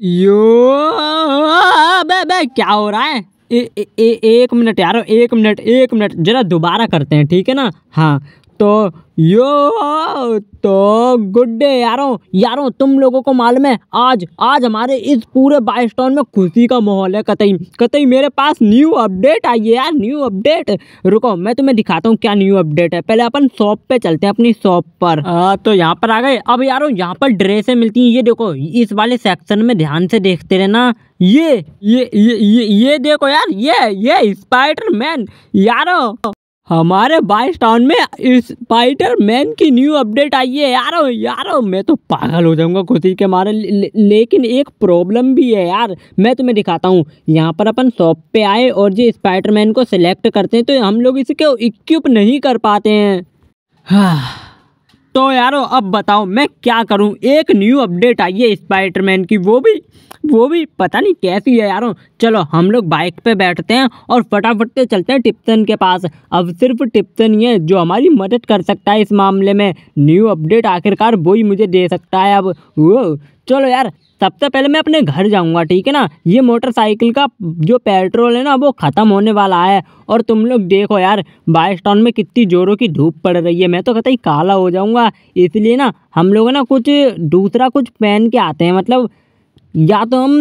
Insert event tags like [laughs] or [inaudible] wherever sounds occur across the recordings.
यो बे बे क्या हो रहा है ए, ए, ए, एक मिनट यार एक मिनट एक मिनट जरा दोबारा करते हैं ठीक है ना हाँ तो यो तो गुड डे यारों यारों तुम लोगों को मालूम है आज आज हमारे इस पूरे बाइस टाउन में खुशी का माहौल है कतई कतई मेरे पास न्यू अपडेट आई है यार न्यू अपडेट रुको मैं तुम्हें दिखाता हूँ क्या न्यू अपडेट है पहले अपन शॉप पे चलते हैं अपनी शॉप पर आ, तो यहाँ पर आ गए अब यारों यहाँ पर ड्रेसें मिलती हैं ये देखो इस वाले सेक्शन में ध्यान से देखते रहना ना ये ये ये, ये देखो यार ये ये स्पाइडर मैन यारो हमारे बाइस टाउन में स्पाइडर मैन की न्यू अपडेट आई है यारो यारो मैं तो पागल हो जाऊंगा खुशी के मारे ले, लेकिन एक प्रॉब्लम भी है यार मैं तुम्हें दिखाता हूँ यहाँ पर अपन शॉप पे आए और जो स्पाइडर मैन को सिलेक्ट करते हैं तो हम लोग इसे क्यों इक्विप नहीं कर पाते हैं हाँ तो यारो अब बताओ मैं क्या करूँ एक न्यू अपडेट आई है स्पाइडरमैन की वो भी वो भी पता नहीं कैसी है यारो चलो हम लोग बाइक पे बैठते हैं और फटाफट से चलते हैं टिप्सन के पास अब सिर्फ टिप्सन ही है जो हमारी मदद कर सकता है इस मामले में न्यू अपडेट आखिरकार वो ही मुझे दे सकता है अब वो चलो यार सबसे तो पहले मैं अपने घर जाऊँगा ठीक है ना ये मोटरसाइकिल का जो पेट्रोल है ना वो ख़त्म होने वाला है और तुम लोग देखो यार बाइस टाउन में कितनी ज़ोरों की धूप पड़ रही है मैं तो कतई काला हो जाऊँगा इसलिए ना हम लोग ना कुछ दूसरा कुछ पहन के आते हैं मतलब या तो हम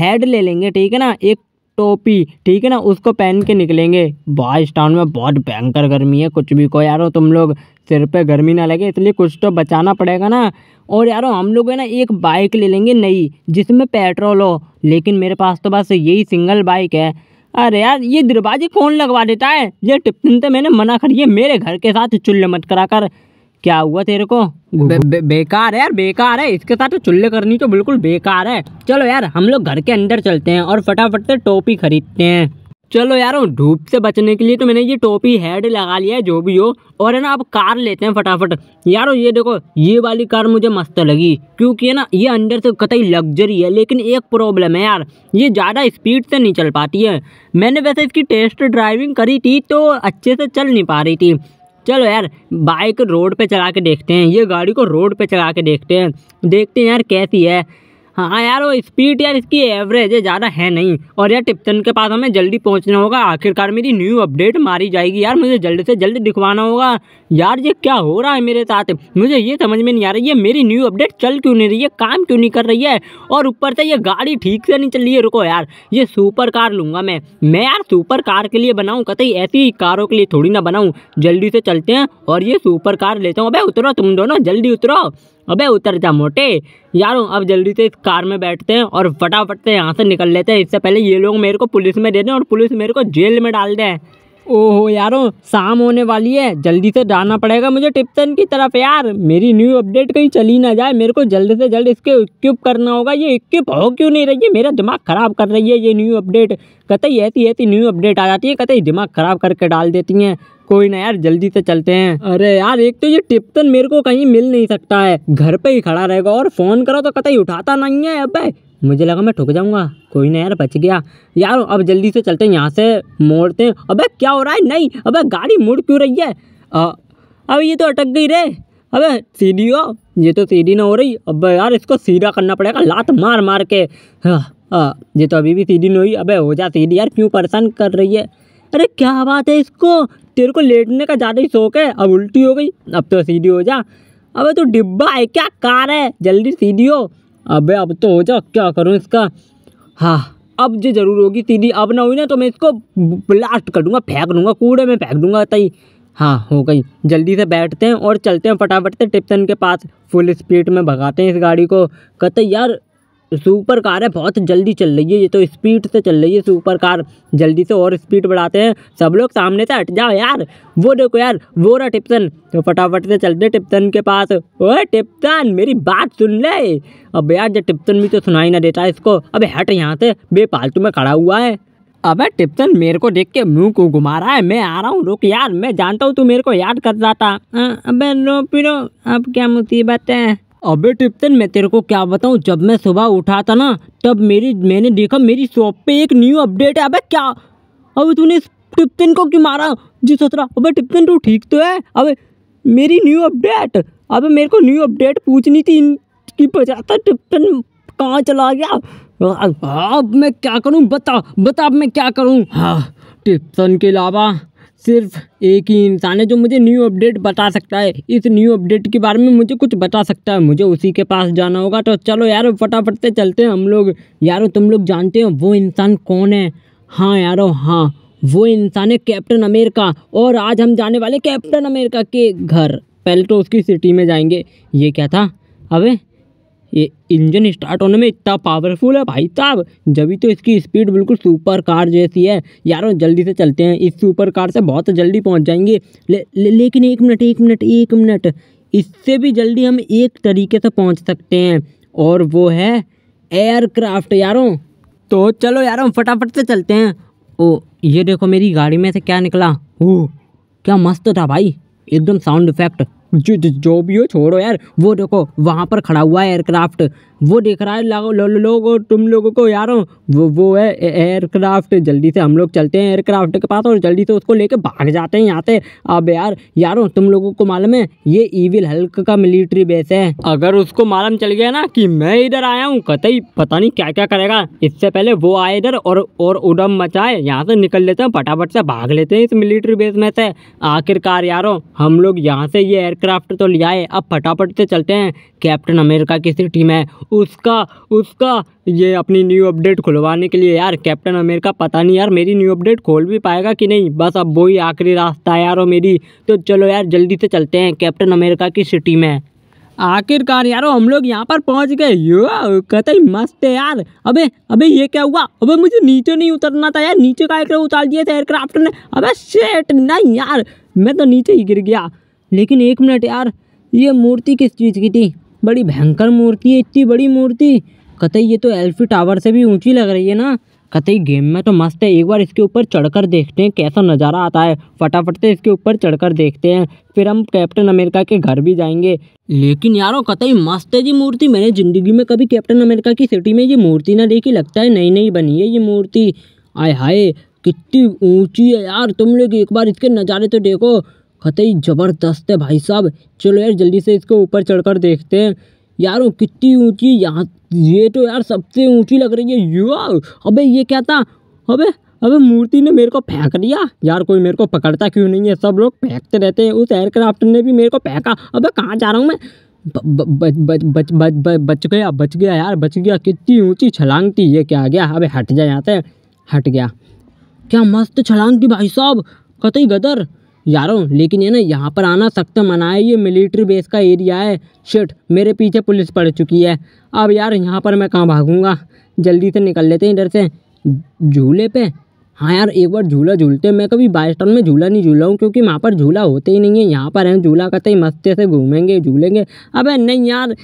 हेड ले लेंगे ठीक है ना एक टोपी ठीक है ना उसको पहन के निकलेंगे बॉयज टाउन में बहुत भयंकर गर्मी है कुछ भी को यारो तुम लोग सिर पे गर्मी ना लगे इसलिए कुछ तो बचाना पड़ेगा ना और यारो हम लोग है ना एक बाइक ले लेंगे नई जिसमें पेट्रोल हो लेकिन मेरे पास तो बस यही सिंगल बाइक है अरे यार ये दरवाजे कौन लगवा देता है ये टिप्पणी तो मैंने मना करिए मेरे घर के साथ चुल्ल मत करा कर क्या हुआ तेरे को बे, बे, बेकार है यार बेकार है इसके साथ तो चुल्ले करनी तो बिल्कुल बेकार है चलो यार हम लोग घर के अंदर चलते हैं और फटाफट से टोपी खरीदते हैं चलो यार धूप से बचने के लिए तो मैंने ये टोपी हेड लगा लिया है जो भी हो और है ना आप कार लेते हैं फटाफट यार ये देखो ये वाली कार मुझे मस्त लगी क्योंकि है ना ये अंदर से कतई लग्जरी है लेकिन एक प्रॉब्लम है यार ये ज़्यादा स्पीड से नहीं चल पाती है मैंने वैसे इसकी टेस्ट ड्राइविंग करी थी तो अच्छे से चल नहीं पा रही थी चलो यार बाइक रोड पे चला के देखते हैं ये गाड़ी को रोड पे चला के देखते हैं देखते हैं यार कैसी है हाँ यार वो स्पीड यार इसकी एवरेज है ज़्यादा है नहीं और यार टिप्टन के पास हमें जल्दी पहुंचना होगा आखिरकार मेरी न्यू अपडेट मारी जाएगी यार मुझे जल्द से जल्द दिखवाना होगा यार ये क्या हो रहा है मेरे साथ मुझे ये समझ में नहीं आ रही है मेरी न्यू अपडेट चल क्यों नहीं रही है काम क्यों नहीं कर रही है और ऊपर से ये गाड़ी ठीक से नहीं चल रही है रुको यार ये सुपर कार लूँगा मैं मैं यार सुपर कार के लिए बनाऊँ कतई ऐसी कारों के लिए थोड़ी ना बनाऊँ जल्दी से चलते हैं और ये सुपर कार लेता हूँ अबे उतरो तुम दोनों जल्दी उतरो अबे उतर जा मोटे यारों अब जल्दी से इस कार में बैठते हैं और फटाफट से यहाँ से निकल लेते हैं इससे पहले ये लोग मेरे को पुलिस में दे दें और पुलिस मेरे को जेल में डाल दें ओहो यारों शाम होने वाली है जल्दी से जाना पड़ेगा मुझे टिप्सन की तरफ यार मेरी न्यू अपडेट कहीं चली ना जाए मेरे को जल्द से जल्द इसके इक्विप करना होगा ये इक्विप हो क्यों नहीं रही है मेरा दिमाग ख़राब कर रही है ये न्यू अपडेट कतई ऐसी ऐसी न्यू अपडेट आ जाती है कतई दिमाग ख़राब करके डाल देती हैं कोई ना यार जल्दी से तो चलते हैं अरे यार एक तो ये टिप्टन मेरे को कहीं मिल नहीं सकता है घर पे ही खड़ा रहेगा और फोन करो तो कतई उठाता नहीं है अब मुझे लगा मैं ठुक जाऊंगा कोई ना यार बच गया यार अब जल्दी से चलते हैं यहाँ से मोड़ते हैं अबे क्या हो रहा है नहीं अबे गाड़ी मुड़ क्यों रही है अब ये तो अटक गई रे अबे सीढ़ी हो ये तो सीढ़ी ना हो रही अब यार इसको सीधा करना पड़ेगा लात मार मार के हाँ ये तो अभी भी सीढ़ी नहीं हुई अबे हो जा सीढ़ी यार क्यों परेशान कर रही है अरे क्या बात है इसको तेरे को लेटने का ज़्यादा ही शौक है अब उल्टी हो गई अब तो सीधी हो जा अबे तो डिब्बा है क्या कार है जल्दी सीधी हो अबे अब तो हो जा क्या करूँ इसका हाँ अब जो जरूर होगी सीधी अब ना हुई ना तो मैं इसको ब्लास्ट कर दूँगा फेंक दूँगा कूड़े में फेंक दूँगा तई हाँ हो गई जल्दी से बैठते हैं और चलते हैं फटाफट से टिप्सन के पास फुल स्पीड में भगाते हैं इस गाड़ी को कहते यार सुपर कार है बहुत जल्दी चल रही है ये तो स्पीड से चल रही है सुपर कार जल्दी से और स्पीड बढ़ाते हैं सब लोग सामने से हट जाओ यार वो देखो यार वो रहा टिप्सन तो फटाफट से चलते टिप्सन के पास ओए टिप्सन मेरी बात सुन ले अब यार जब टिप्सन भी तो सुनाई ना देता इसको अब हट यहाँ से बेपालतू में खड़ा हुआ है अब टिप्सन मेरे को देख के मुँह को घुमा रहा है मैं आ रहा हूँ रुक यार मैं जानता हूँ तू मेरे को याद कर जाता हाँ, अब रो नो पिरो अब क्या मुसीबत है अबे टिप्टन मैं तेरे को क्या बताऊँ जब मैं सुबह उठा था ना तब मेरी मैंने देखा मेरी शॉप पे एक न्यू अपडेट है अबे क्या अबे तूने इस टिप्टन को क्यों मारा जी सोच रहा अबे टिप्टन तू ठीक तो है अबे मेरी न्यू अपडेट अबे मेरे को न्यू अपडेट पूछनी थी इनकी बजा था टिप्टन कहाँ चला गया अब मैं क्या करूँ बता बता अब मैं क्या करूँ हाँ टिप्टन के अलावा सिर्फ एक ही इंसान है जो मुझे न्यू अपडेट बता सकता है इस न्यू अपडेट के बारे में मुझे कुछ बता सकता है मुझे उसी के पास जाना होगा तो चलो यार फटाफट से चलते हैं हम लोग यारो तुम लोग जानते हो वो इंसान कौन है हाँ यारो हाँ वो इंसान है कैप्टन अमेरिका और आज हम जाने वाले कैप्टन अमेरिका के घर पहले तो उसकी सिटी में जाएंगे ये क्या था अबे ये इंजन स्टार्ट होने में इतना पावरफुल है भाई साहब जब तो इसकी स्पीड बिल्कुल सुपर कार जैसी है यारों जल्दी से चलते हैं इस सुपर कार से बहुत जल्दी पहुंच जाएंगे ले, ले, लेकिन एक मिनट एक मिनट एक मिनट इससे भी जल्दी हम एक तरीके से पहुंच सकते हैं और वो है एयरक्राफ्ट यारों तो चलो हम फटाफट से चलते हैं ओ ये देखो मेरी गाड़ी में से क्या निकला ओह क्या मस्त था भाई एकदम साउंड इफेक्ट जो जो भी हो छोड़ो यार वो देखो वहाँ पर खड़ा हुआ है एयरक्राफ्ट वो दिख रहा है लोगों तुम लोगों को यारो वो वो है एयरक्राफ्ट जल्दी से हम लोग चलते हैं एयरक्राफ्ट के पास और जल्दी से उसको लेके भाग जाते हैं यहाँ से अब यार यारो तुम लोगों को मालूम है ये ईविल हल्क का मिलिट्री बेस है अगर उसको मालूम चल गया ना कि मैं इधर आया हूँ कतई पता नहीं क्या क्या करेगा इससे पहले वो आए इधर और और उडम मचाए यहाँ से निकल लेते हैं फटाफट से भाग लेते हैं इस मिलिट्री बेस में से आखिरकार यारो हम लोग यहाँ से ये एयरक्राफ्ट तो लिया आए अब फटाफट से चलते हैं कैप्टन अमेरिका की टीम है उसका उसका ये अपनी न्यू अपडेट खुलवाने के लिए यार कैप्टन अमेरिका पता नहीं यार मेरी न्यू अपडेट खोल भी पाएगा कि नहीं बस अब वही आखिरी रास्ता है यार और मेरी तो चलो यार जल्दी से चलते हैं कैप्टन अमेरिका की सिटी में आखिरकार यार हम लोग यहाँ पर पहुँच गए यो कतई मस्त है यार अबे अबे ये क्या हुआ अबे मुझे नीचे नहीं उतरना था यार नीचे का एयरक्राफ्ट उतार दिया था एयरक्राफ्ट ने अबे शेट नहीं यार मैं तो नीचे ही गिर गया लेकिन एक मिनट यार ये मूर्ति किस चीज़ की थी बड़ी भयंकर मूर्ति है इतनी बड़ी मूर्ति कतई ये तो एल्फी टावर से भी ऊंची लग रही है ना कतई गेम में तो मस्त है एक बार इसके ऊपर चढ़कर देखते हैं कैसा नज़ारा आता है फटाफट से इसके ऊपर चढ़कर देखते हैं फिर हम कैप्टन अमेरिका के घर भी जाएंगे लेकिन यारो कतई मस्त है जी मूर्ति मैंने ज़िंदगी में कभी कैप्टन अमेरिका की सिटी में ये मूर्ति ना देखी लगता है नई नई बनी है ये मूर्ति आय हाय कितनी ऊँची है यार तुम लोग एक बार इसके नज़ारे तो देखो कतई ज़बरदस्त है भाई साहब चलो यार जल्दी से इसको ऊपर चढ़कर देखते हैं यार वो कितनी ऊंची यहाँ ये तो यार सबसे ऊंची लग रही है युवा अबे ये क्या था अबे अबे मूर्ति ने मेरे को फेंक दिया यार कोई मेरे को पकड़ता क्यों नहीं है सब लोग फेंकते रहते हैं उस एयरक्राफ्ट ने भी मेरे को फेंका अबे कहाँ जा रहा हूँ मैं बच गया बच गया यार बच गया कितनी ऊंची छलांग थी ये क्या आ गया अबे हट जाए यहाँ से हट गया क्या मस्त छलांग थी भाई साहब कतई गदर यारों लेकिन ये ना यहाँ पर आना सख्त मना है ये मिलिट्री बेस का एरिया है शिट मेरे पीछे पुलिस पड़ चुकी है अब यार यहाँ पर मैं कहाँ भागूंगा जल्दी से निकल लेते हैं इधर से झूले पे हाँ यार एक बार झूला झूलते मैं कभी बाईस टन में झूला नहीं झूला हूँ क्योंकि वहाँ पर झूला होते ही नहीं है यहाँ पर है झूला कहते ही मस्ते से घूमेंगे झूलेंगे अब नहीं यार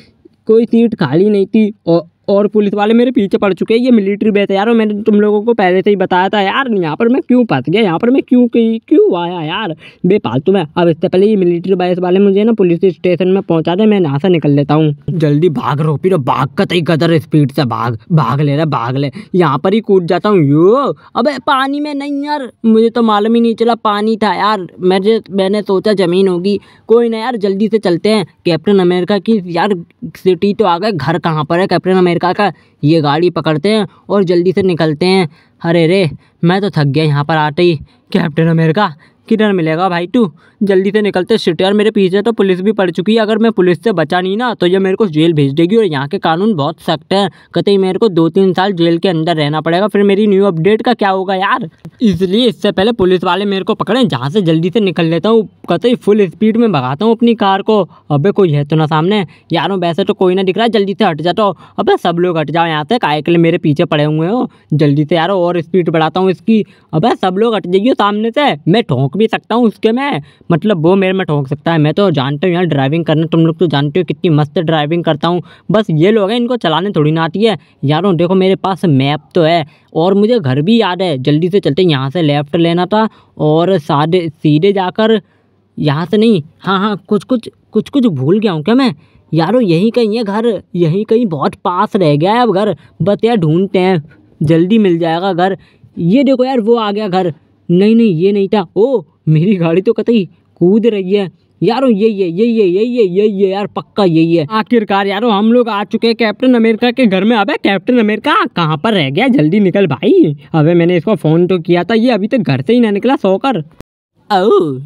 कोई सीट खाली नहीं थी और और पुलिस वाले मेरे पीछे पड़ चुके हैं ये मिलिट्री बेस है यार मैंने तुम लोगों को पहले से ही बताया था यार यहाँ पर मैं क्यों फंस गया यहाँ पर मैं क्यों क्यों आया यार बेफालतू मैं अब इससे पहले ये मिलिट्री बेस वाले मुझे ना पुलिस स्टेशन में पहुँचा दे मैं यहाँ से निकल लेता हूँ जल्दी भाग रो फिर भाग का तई कदर स्पीड से भाग भाग ले रहा भाग ले यहाँ पर ही कूद जाता हूँ यो अब पानी में नहीं यार मुझे तो मालूम ही नहीं चला पानी था यार मेरे मैंने सोचा ज़मीन होगी कोई ना यार जल्दी से चलते हैं कैप्टन अमेरिका की यार सिटी तो आ गए घर कहाँ पर है कैप्टन अमेरिका फिर काका ये गाड़ी पकड़ते हैं और जल्दी से निकलते हैं अरे रे मैं तो थक गया यहाँ पर आते ही कैप्टन अमेरिका किरण मिलेगा भाई तू जल्दी से निकलते सिटी और मेरे पीछे तो पुलिस भी पड़ चुकी है अगर मैं पुलिस से बचा नहीं ना तो ये मेरे को जेल भेज देगी और यहाँ के कानून बहुत सख्त हैं कतई मेरे को दो तीन साल जेल के अंदर रहना पड़ेगा फिर मेरी न्यू अपडेट का क्या होगा यार इसलिए इससे पहले पुलिस वाले मेरे को पकड़े जहाँ से जल्दी से निकल लेता हूँ कतई फुल स्पीड में भगाता हूँ अपनी कार को अब कोई है तो ना सामने यार वैसे तो कोई ना दिख रहा है जल्दी से हट जाता हो अब सब लोग हट जाओ यहाँ से काय के लिए मेरे पीछे पड़े हुए हो जल्दी से यार और स्पीड बढ़ाता हूँ इसकी अब सब लोग हट जाइए सामने से मैं ठोंक भी सकता हूँ उसके मैं मतलब वो मेरे में ठोक सकता है मैं तो जानता हूँ यार ड्राइविंग करना तुम लोग तो जानते हो कितनी मस्त ड्राइविंग करता हूँ बस ये लोग हैं इनको चलाने थोड़ी ना आती है यारों देखो मेरे पास मैप तो है और मुझे घर भी याद है जल्दी से चलते यहाँ से लेफ़्ट लेना था और सादे सीधे जाकर यहाँ से नहीं हाँ हाँ कुछ कुछ कुछ कुछ भूल गया हूँ क्या मैं यारो यहीं कहीं है घर यहीं कहीं बहुत पास रह गया है अब घर बस यार ढूंढते हैं जल्दी मिल जाएगा घर ये देखो यार वो आ गया घर नहीं नहीं ये नहीं था ओ मेरी गाड़ी तो कतई कूद रही है यारो यही है यही है यही है यही है यार पक्का यही है आखिरकार यारो हम लोग आ चुके हैं कैप्टन अमेरिका के घर में अबे कैप्टन अमेरिका कहाँ पर रह गया जल्दी निकल भाई अबे मैंने इसको फोन तो किया था ये अभी तक घर से ही ना निकला सोकर ओ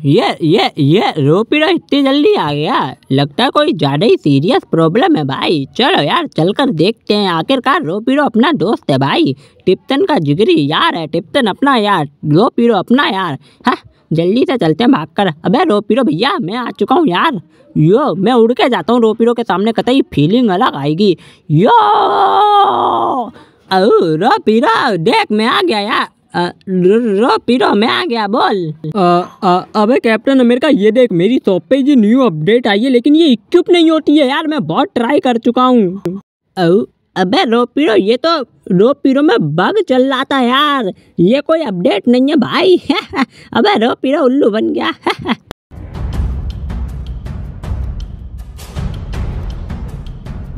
ये ये ये रोपीरो इतनी जल्दी आ गया लगता है कोई ज़्यादा ही सीरियस प्रॉब्लम है भाई चलो यार चलकर देखते हैं आखिरकार रोपीरो अपना दोस्त है भाई टिप्टन का जिगरी यार है टिप्टन अपना यार रोपीरो अपना यार है हाँ, जल्दी से चलते हैं भाग कर अबे रोपीरो भैया मैं आ चुका हूँ यार यो मैं उड़ के जाता हूँ रोपीरो के सामने कतई फीलिंग अलग आएगी यो ओ रो देख मैं आ गया यार रो पीरो मैं आ गया बोल अबे कैप्टन अमेरिका ये देख मेरी शॉप पे ये न्यू अपडेट आई है लेकिन ये इक्विप नहीं होती है यार मैं बहुत ट्राई कर चुका हूँ अबे रो पीरो ये तो रो पीरो में बग चल रहा था यार ये कोई अपडेट नहीं है भाई [laughs] अबे रो पीरो उल्लू बन गया [laughs]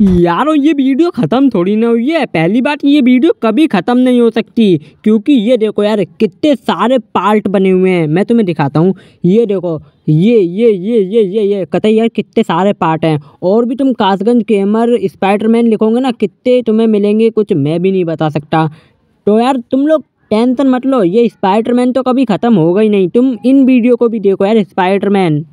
यारो ये वीडियो ख़त्म थोड़ी ना हुई है पहली बात ये वीडियो कभी ख़त्म नहीं हो सकती क्योंकि ये देखो यार कितने सारे पार्ट बने हुए हैं मैं तुम्हें दिखाता हूँ ये देखो ये ये ये ये ये ये कतई यार कितने सारे पार्ट हैं और भी तुम कासगंज गेमर स्पाइडरमैन लिखोगे ना कितने तुम्हें मिलेंगे कुछ मैं भी नहीं बता सकता तो यार तुम लोग टेंशन मत लो ये स्पाइडरमैन तो कभी ख़त्म होगा ही नहीं तुम इन वीडियो को भी देखो यार स्पाइडरमैन